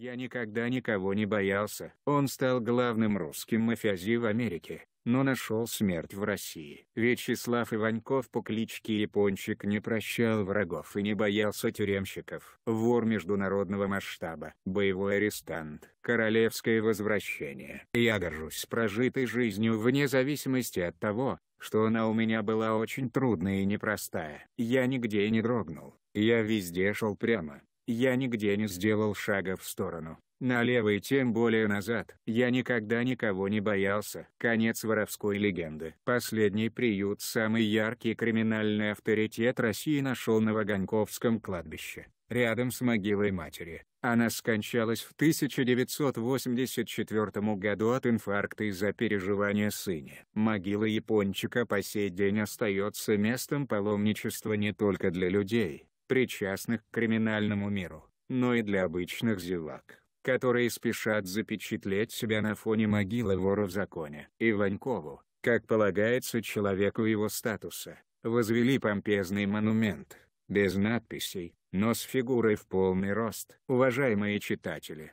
Я никогда никого не боялся. Он стал главным русским мафиази в Америке, но нашел смерть в России. Вячеслав Иваньков по кличке Япончик не прощал врагов и не боялся тюремщиков. Вор международного масштаба, боевой арестант, королевское возвращение. Я горжусь прожитой жизнью вне зависимости от того, что она у меня была очень трудная и непростая. Я нигде не дрогнул. Я везде шел прямо, я нигде не сделал шага в сторону, налево и тем более назад. Я никогда никого не боялся. Конец воровской легенды. Последний приют самый яркий криминальный авторитет России нашел на Ваганьковском кладбище, рядом с могилой матери. Она скончалась в 1984 году от инфаркта из-за переживания сыне. Могила Япончика по сей день остается местом паломничества не только для людей, причастных к криминальному миру, но и для обычных зевак, которые спешат запечатлеть себя на фоне могилы вора в законе. Иванькову, как полагается человеку его статуса, возвели помпезный монумент, без надписей, но с фигурой в полный рост. Уважаемые читатели,